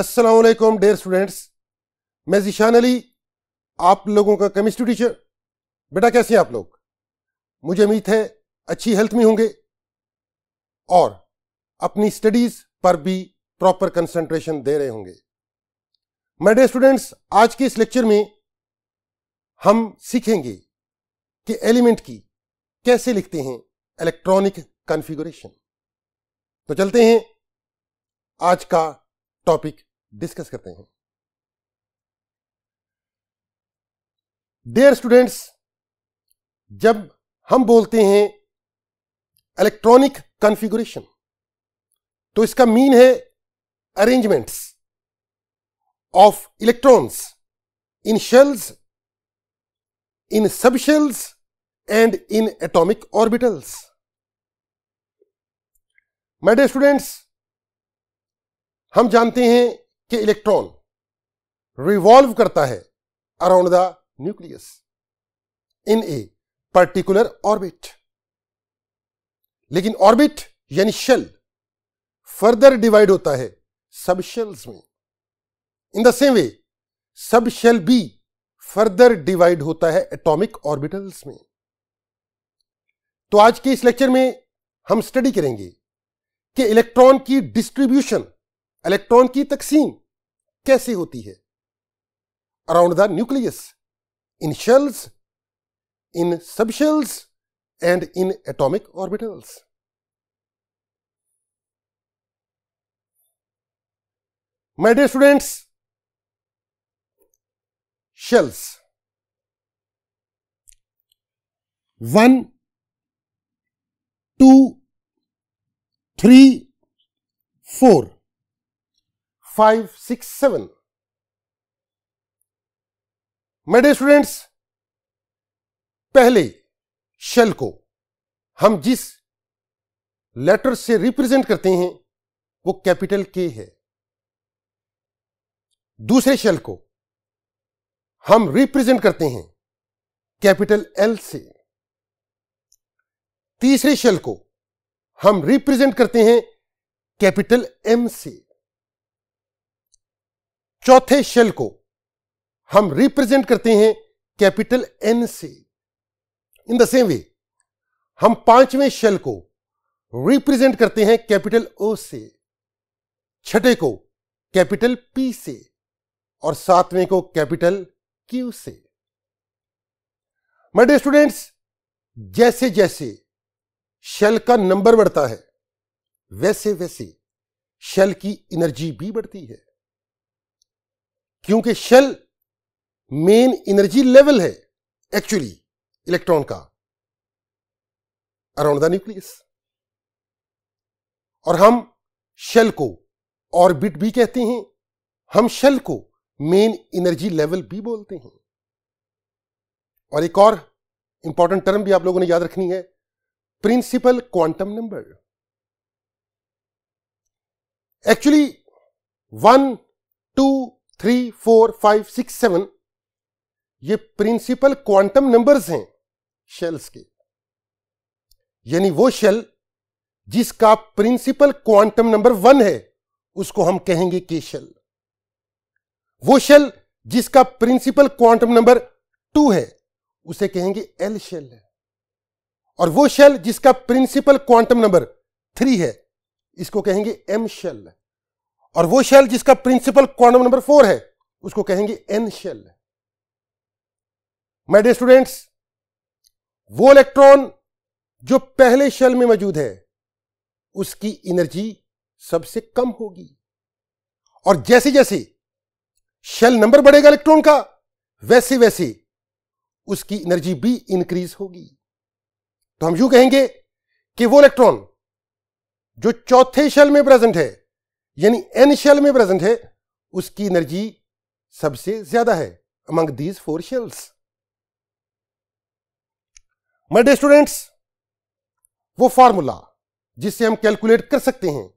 असलकुम dear students मैं जीशान अली आप लोगों का केमिस्ट्री टीचर बेटा कैसे हैं आप लोग मुझे उम्मीद है अच्छी हेल्थ में होंगे और अपनी स्टडीज पर भी प्रॉपर कंसंट्रेशन दे रहे होंगे मैं डेयर स्टूडेंट्स आज के इस लेक्चर में हम सीखेंगे कि एलिमेंट की कैसे लिखते हैं इलेक्ट्रॉनिक कॉन्फ़िगरेशन तो चलते हैं आज का टॉपिक डिस्कस करते हैं डेयर स्टूडेंट्स जब हम बोलते हैं इलेक्ट्रॉनिक कॉन्फ़िगरेशन तो इसका मीन है arrangements of electrons in shells in सब shells and in atomic orbitals my students हम जानते हैं के इलेक्ट्रॉन रिवॉल्व करता है around the nucleus in a particular orbit लेकिन ऑर्बिट यानी शेल फर्दर डिवाइड होता है सब शेल्स में इन द सेम वे सब शेल बी फर्दर डिवाइड होता है एटॉमिक ऑर्बिटल्स में तो आज के इस लेक्चर में हम स्टडी करेंगे कि इलेक्ट्रॉन की डिस्ट्रीब्यूशन इलेक्ट्रॉन की तकसीम कैसे होती है around the nucleus in shells in subshells and in atomic orbitals my dear students shells one two three four five six seven मेरे डे स्टूडेंट्स पहले शेल को हम जिस लेटर से रिप्रेजेंट करते हैं वो कैपिटल के है दूसरे शेल को हम रिप्रेजेंट करते हैं कैपिटल एल से तीसरे शेल को हम रिप्रेजेंट करते हैं कैपिटल एम से चौथे शेल को हम रिप्रेजेंट करते हैं कैपिटल एन से इन द सेम वे हम पांचवें शेल को रिप्रेजेंट करते हैं कैपिटल ओ से छठे को कैपिटल पी से और सातवें को कैपिटल क्यू से माय स्टूडेंट्स जैसे जैसे शेल का नंबर बढ़ता है वैसे वैसे शेल की एनर्जी भी बढ़ती है क्योंकि शेल मेन एनर्जी लेवल है एक्चुअली इलेक्ट्रॉन का अराउंड द न्यूक्लियस और हम शेल को ऑर्बिट भी कहते हैं हम शेल को मेन एनर्जी लेवल भी बोलते हैं और एक और इंपॉर्टेंट टर्म भी आप लोगों ने याद रखनी है principal quantum number actually one two three four five six seven ये प्रिंसिपल क्वांटम नंबर्स हैं शेल्स के यानी वो शेल जिसका प्रिंसिपल क्वांटम नंबर वन है उसको हम कहेंगे के शेल वो शेल जिसका प्रिंसिपल क्वांटम नंबर टू है उसे कहेंगे एल शेल है और वो शेल जिसका प्रिंसिपल क्वांटम नंबर थ्री है इसको कहेंगे एम शेल है और वो शेल जिसका प्रिंसिपल क्वांटम नंबर फोर है उसको कहेंगे N shell my dear students वो इलेक्ट्रॉन जो पहले शेल में मौजूद है उसकी एनर्जी सबसे कम होगी और जैसे जैसे शेल नंबर बढ़ेगा इलेक्ट्रॉन का वैसे वैसे उसकी एनर्जी भी इंक्रीज होगी तो हम यूं कहेंगे कि वो इलेक्ट्रॉन जो चौथे शेल में प्रेजेंट है यानी एन शेल में प्रेजेंट है उसकी एनर्जी सबसे ज्यादा है among these four shells my students वो फॉर्मूला जिससे हम कैलकुलेट कर सकते हैं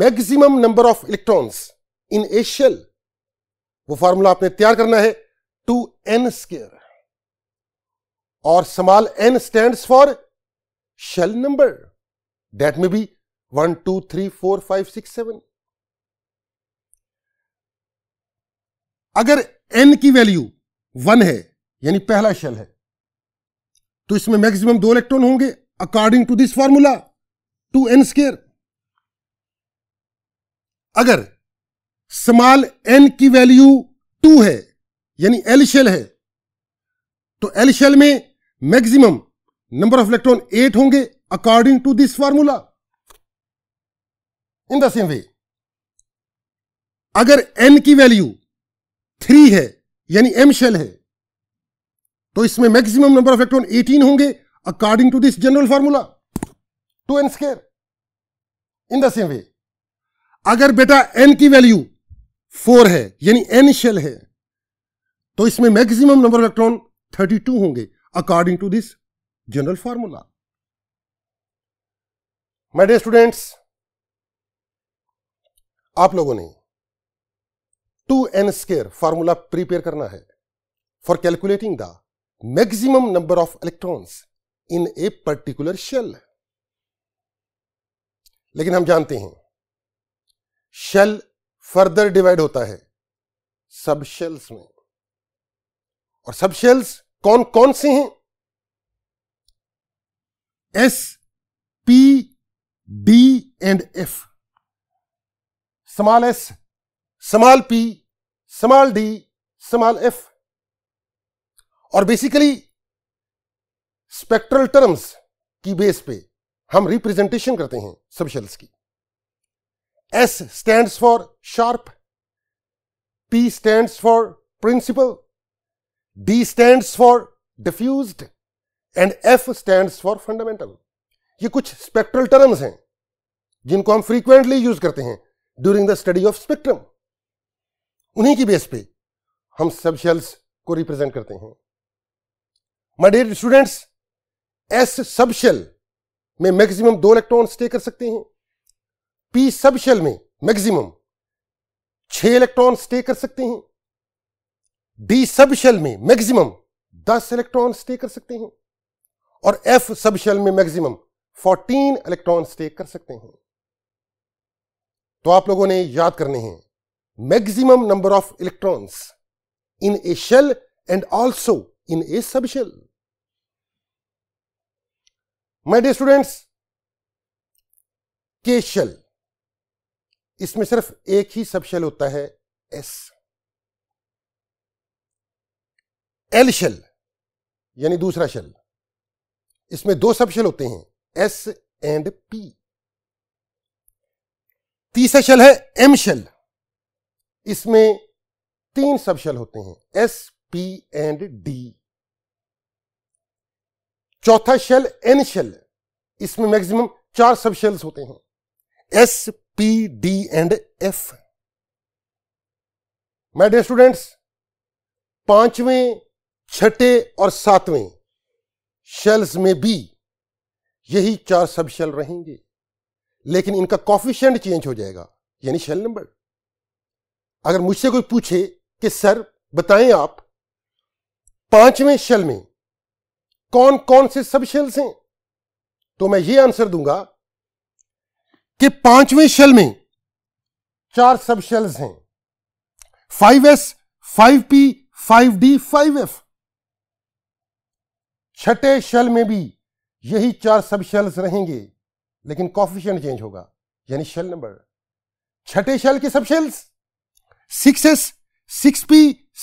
maximum number of electrons in a shell वो फार्मूला आपने तैयार करना है टू एन स्केयर और small N stand for shell number that may be one two three four five six seven अगर एन की वैल्यू वन है यानी पहला शेल है तो इसमें मैक्सिमम दो इलेक्ट्रॉन होंगे according to this formula two N square अगर स्मॉल एन की वैल्यू टू है यानी एल शेल है तो एल शेल में maximum number of electron eight होंगे according to this formula in the same way अगर एन की वैल्यू थ्री है यानी एम शेल है तो इसमें maximum number of electron eighteen होंगे according to this general formula two N square in the same way अगर बेटा एन की वैल्यू फोर है यानी एन शेल है तो इसमें maximum number of electron thirty two होंगे according to this general formula my students आप लोगों ने two N square formula prepare करना है for calculating the maximum number of electrons in a particular shell लेकिन हम जानते हैं शेल फर्दर डिवाइड होता है सब शेल्स में और सब शेल्स कौन कौन से हैं S P D and F small S small P small D small F और बेसिकली स्पेक्ट्रल टर्म्स की बेस पे हम रिप्रेजेंटेशन करते हैं सबशेल्स की S stands for sharp P stands for principal D stands for diffused and F stands for fundamental ये कुछ spectral terms हैं जिनको हम फ्रीक्वेंटली यूज करते हैं during the study of spectrum उन्हीं की बेस पे हम सब शेल्स को रिप्रेजेंट करते हैं dear students S sub shell में मैक्सिमम दो इलेक्ट्रॉन स्टे कर सकते हैं पी सब शेल में मैक्सिमम छह इलेक्ट्रॉन स्टे कर सकते हैं डी सब शेल में मैक्सिमम दस इलेक्ट्रॉन स्टे कर सकते हैं और एफ सब शेल में मैक्सिमम फोर्टीन इलेक्ट्रॉन स्टे कर सकते हैं तो आप लोगों ने याद करने हैं maximum number of electrons in a shell and also in a subshell. My dear students, K shell, इसमें सिर्फ एक ही subshell शेल होता है एस एल शेल यानी दूसरा शेल इसमें दो सब शेल होते हैं एस एंड पी तीसरा शेल है एम शेल इसमें तीन सबशेल होते हैं एस पी एंड डी चौथा शेल एन शेल इसमें मैक्सिमम चार सबशेल्स होते हैं S P D and F my dear students पांचवें छठे और सातवें शेल्स में भी यही चार सबशेल रहेंगे लेकिन इनका कॉफिशेंट चेंज हो जाएगा यानी शेल नंबर अगर मुझसे कोई पूछे कि सर बताएं आप पांचवें शेल में कौन कौन से सब शेल्स हैं तो मैं ये आंसर दूंगा कि पांचवें शेल में चार सब शेल्स हैं five S five P five D five F छठे शेल में भी यही चार सब शेल्स रहेंगे लेकिन कॉफिशियंट चेंज होगा यानी शेल नंबर छठे शेल के sub shells 6s, 6p,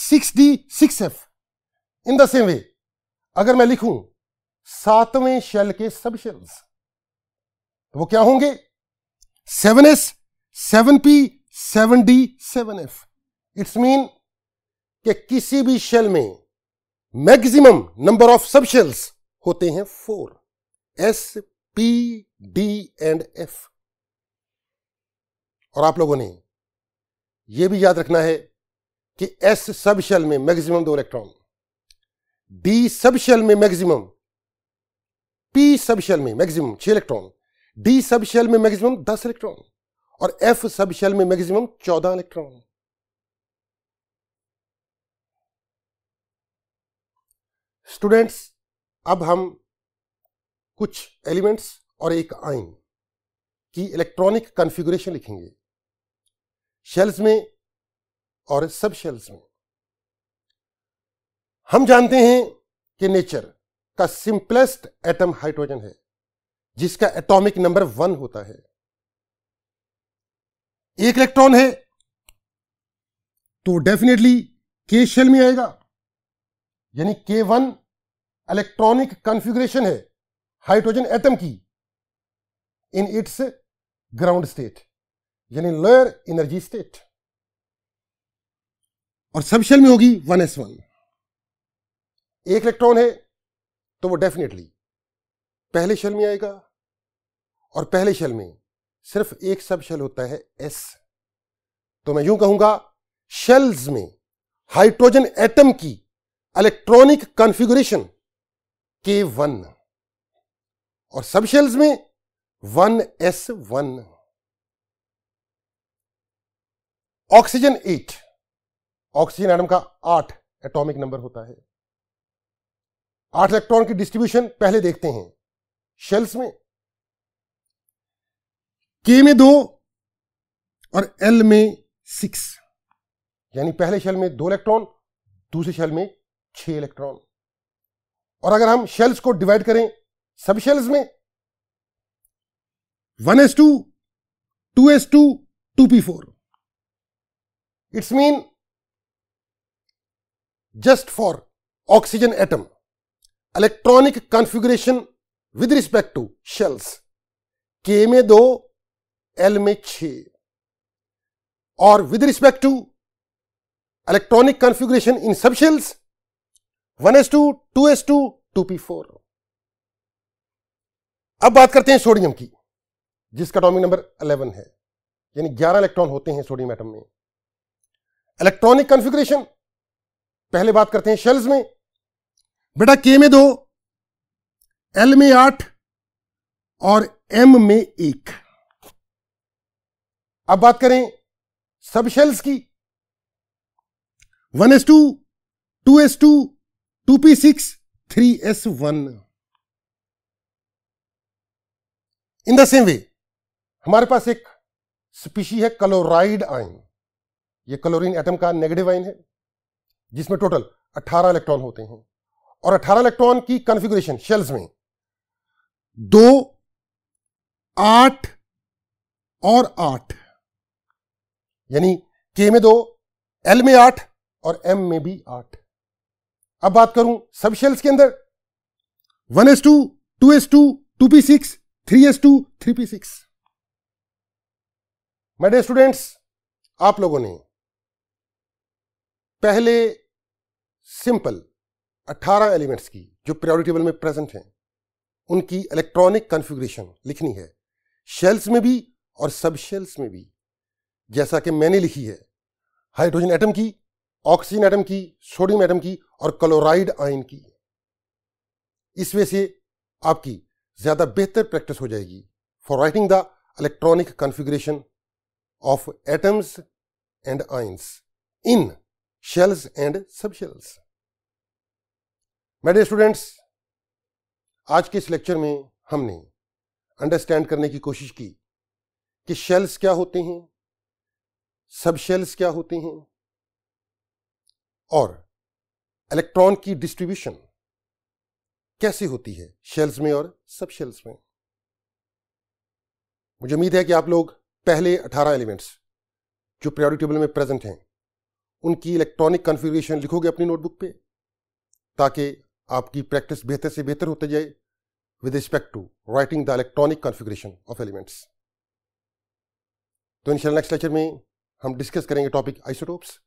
6d, 6f. In the same way अगर मैं लिखूं सातवें शेल के सब शेल्स तो वो क्या होंगे 7s, 7p, 7d, 7f. It's mean कि किसी भी शेल में maximum number of sub shells होते हैं four S P D and F और आप लोगों ने ये भी याद रखना है कि एस सब शेल में मैक्सिमम दो इलेक्ट्रॉन डी सब शेल में मैक्सिमम पी सब शेल में मैक्सिमम छह इलेक्ट्रॉन डी सब शेल में मैक्सिमम दस इलेक्ट्रॉन और एफ सब शेल में मैक्सिमम चौदह इलेक्ट्रॉन स्टूडेंट्स अब हम कुछ एलिमेंट्स और एक आइन की इलेक्ट्रॉनिक कॉन्फ़िगरेशन लिखेंगे शेल्स में और सब शेल्स में हम जानते हैं कि नेचर का सिंपलेस्ट एटम हाइड्रोजन है जिसका एटॉमिक नंबर वन होता है एक इलेक्ट्रॉन है तो डेफिनेटली के शेल में आएगा यानी के वन इलेक्ट्रॉनिक कॉन्फ़िगरेशन है हाइड्रोजन एटम की इन इट्स ग्राउंड स्टेट यानी लोअर एनर्जी स्टेट और सबशेल में होगी वन एस वन एक इलेक्ट्रॉन है तो वो डेफिनेटली पहले शेल में आएगा और पहले शेल में सिर्फ एक सब शेल होता है एस तो मैं यूं कहूंगा शेल्स में हाइड्रोजन एटम की इलेक्ट्रॉनिक कॉन्फ़िगरेशन के वन और सब शेल्स में one S one oxygen eight oxygen atom का आठ एटॉमिक नंबर होता है आठ इलेक्ट्रॉन की डिस्ट्रीब्यूशन पहले देखते हैं शेल्स में के में दो और एल में सिक्स यानी पहले शेल में दो इलेक्ट्रॉन दूसरे शेल में छह इलेक्ट्रॉन और अगर हम शेल्स को डिवाइड करें सब शेल्स में one S two two S two two P four it's mean just for oxygen atom electronic configuration with respect to shells के में दो एल में छ और with respect to electronic configuration in सब subshells one S two two S two two P four अब बात करते हैं सोडियम की जिसका अटोमिक नंबर 11 है यानी 11 इलेक्ट्रॉन होते हैं सोडियम एटम में इलेक्ट्रॉनिक कॉन्फ़िगरेशन पहले बात करते हैं शेल्स में बेटा के में दो एल में आठ और एम में एक अब बात करें सब शेल्स की one S two two S two two P six three S one in the same way हमारे पास एक स्पीशी है कलोराइड आयन ये क्लोरीन एटम का नेगेटिव आइन है जिसमें टोटल 18 इलेक्ट्रॉन होते हैं और 18 इलेक्ट्रॉन की कॉन्फ़िगरेशन शेल्स में दो आठ और आठ यानी के में दो एल में आठ और एम में भी आठ अब बात करूं सब शेल्स के अंदर one S two two S two two P six three S two three P six my dear students आप लोगों ने पहले सिंपल 18 एलिमेंट्स की जो प्रायोरिटी टेबल में प्रेजेंट हैं उनकी इलेक्ट्रॉनिक कॉन्फ़िगरेशन लिखनी है शेल्स में भी और सब शेल्स में भी जैसा कि मैंने लिखी है हाइड्रोजन एटम की ऑक्सीजन एटम की सोडियम एटम की और क्लोराइड आयन की इस वजह से आपकी ज़्यादा बेहतर प्रैक्टिस हो जाएगी for writing the electronic configuration of atoms and ions in shells and subshells. मेरे स्टूडेंट्स आज के इस लेक्चर में हमने अंडरस्टैंड करने की कोशिश की कि शेल्स क्या होते हैं सब शेल्स क्या होते हैं और इलेक्ट्रॉन की डिस्ट्रीब्यूशन कैसे होती है शेल्स में और सब शेल्स में मुझे उम्मीद है कि आप लोग पहले 18 एलिमेंट्स जो प्रायोरिटी टेबल में प्रेजेंट हैं उनकी इलेक्ट्रॉनिक कॉन्फ़िगरेशन लिखोगे अपनी नोटबुक पे ताकि आपकी प्रैक्टिस बेहतर से बेहतर होते जाए with respect to writing the electronic configuration of elements तो इंशाल्लाह नेक्स्ट लेक्चर में हम डिस्कस करेंगे टॉपिक आइसोटोप्स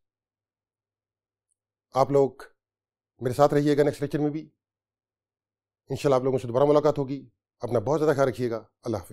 आप लोग मेरे साथ रहिएगा नेक्स्ट लेक्चर में भी इनशाला आप लोगों से दोबारा मुलाकात होगी अपना बहुत ज़्यादा ख्याल रखिएगा अल्लाह हाफि